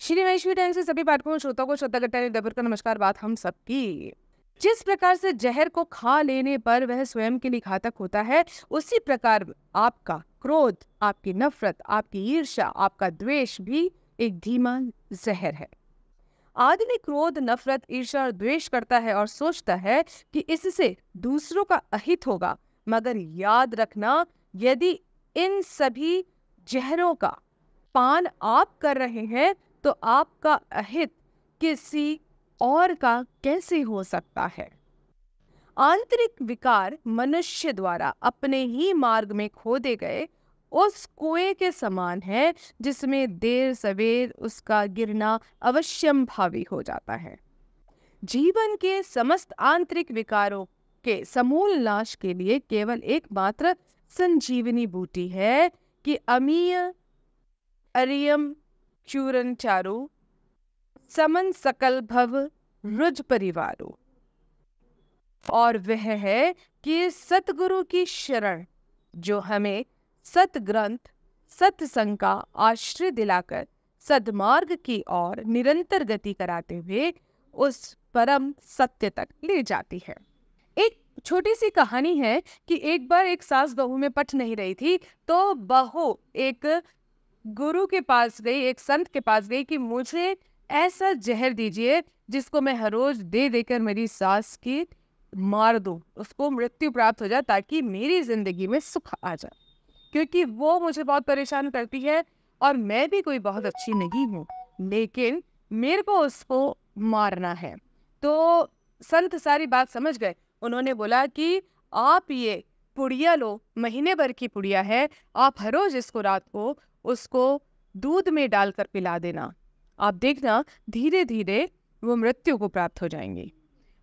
Shri Maheshwari time से सभी पाठकों और श्रोताओं को श्रद्धा गट्टा ने दबर का नमस्कार बात हम सबकी जिस प्रकार से जहर को खा लेने पर वह स्वयं के लिए घातक होता है उसी प्रकार आपका क्रोध आपकी नफरत आपकी ईर्ष्या आपका द्वेष भी एक धीमा जहर है आदमी क्रोध नफरत ईर्ष्या और द्वेष करता है और सोचता है कि इससे दूसरों का अहित होगा मगर याद रखना यदि इन सभी जहरों का पान आप कर रहे हैं तो आपका अहित किसी और का कैसे हो सकता है आंतरिक विकार मनुष्य द्वारा अपने ही मार्ग में खोदे गए उस कुएं के समान है जिसमें देर सवेर उसका गिरना अवश्यम भावी हो जाता है जीवन के समस्त आंतरिक विकारों के समूल नाश के लिए केवल एकमात्र संजीवनी बूटी है कि अमीय अरियम चूरन चारो समन सकल भव रुज परिवारो और वह है कि सतगुरु की शरण जो हमें सत सतग्रंथ सत्संग का आश्रय दिलाकर सदमार्ग की ओर निरंतर गति कराते हुए उस परम सत्य तक ले जाती है एक छोटी सी कहानी है कि एक बार एक सास बहू में पट नहीं रही थी तो बहू एक गुरु के पास गई एक संत के पास गई कि मुझे ऐसा जहर दीजिए जिसको मैं हर रोज दे देकर मेरी सास की मार दूँ उसको मृत्यु प्राप्त हो जाए ताकि मेरी ज़िंदगी में सुख आ जाए क्योंकि वो मुझे बहुत परेशान करती है और मैं भी कोई बहुत अच्छी नहीं हूँ लेकिन मेरे को उसको मारना है तो संत सारी बात समझ गए उन्होंने बोला कि आप ये पुड़िया लो महीने भर की पुड़िया है आप हर रोज इसको रात को उसको दूध में डालकर पिला देना आप देखना धीरे धीरे वो मृत्यु को प्राप्त हो जाएंगे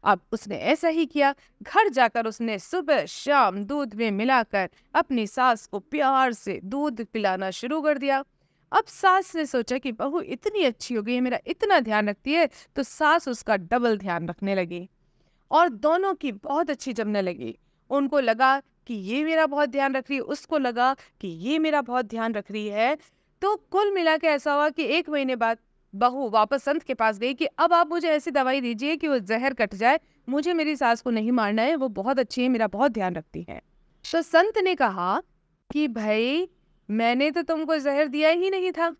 अब उसने ऐसा ही किया घर जाकर उसने सुबह शाम दूध में मिलाकर अपनी सास को प्यार से दूध पिलाना शुरू कर दिया अब सास ने सोचा कि बहू इतनी अच्छी हो गई है मेरा इतना ध्यान रखती है तो सास उसका डबल ध्यान रखने लगी और दोनों की बहुत अच्छी जमने लगी उनको लगा कि ये मेरा बहुत ध्यान रख रही है उसको लगा कि ये मेरा बहुत ध्यान रख रही है तो कुल मिला के ऐसा हुआ कि एक महीने बाद बहू वापस संत के पास गई कि अब आप मुझे ऐसी दवाई दीजिए कि वो जहर कट जाए मुझे मेरी सास को नहीं मारना है वो बहुत अच्छी है मेरा बहुत ध्यान रखती है तो संत ने कहा कि भाई मैंने तो तुमको जहर दिया ही नहीं था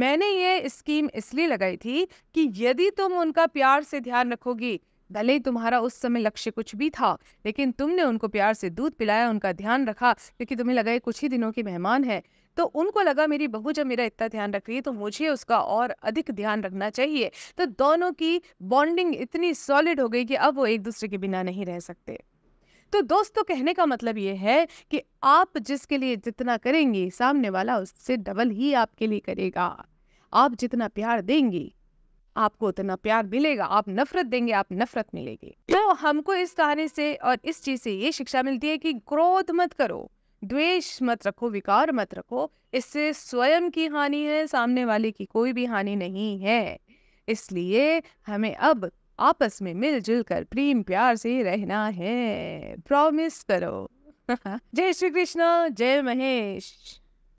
मैंने ये स्कीम इसलिए लगाई थी कि यदि तुम उनका प्यार से ध्यान रखोगी भले ही तुम्हारा उस समय लक्ष्य कुछ भी था लेकिन तुमने उनको प्यार से दूध पिलाया उनका ध्यान रखा क्योंकि तुम्हें लगा ये कुछ ही दिनों के मेहमान है तो उनको लगा मेरी बहू जब मेरा इतना ध्यान रख रही है तो मुझे उसका और अधिक ध्यान रखना चाहिए तो दोनों की बॉन्डिंग इतनी सॉलिड हो गई कि अब वो एक दूसरे के बिना नहीं रह सकते तो दोस्तों कहने का मतलब ये है कि आप जिसके लिए जितना करेंगे सामने वाला उससे डबल ही आपके लिए करेगा आप जितना प्यार देंगी आपको उतना प्यार मिलेगा आप नफरत देंगे आप नफरत मिलेगी तो हमको इस कहानी से और इस चीज से ये शिक्षा मिलती है कि क्रोध मत करो द्वेष मत रखो विकार मत रखो इससे स्वयं की हानि है सामने वाले की कोई भी हानि नहीं है इसलिए हमें अब आपस में मिलजुल कर प्रेम प्यार से रहना है प्रॉमिस करो जय श्री कृष्ण जय महेश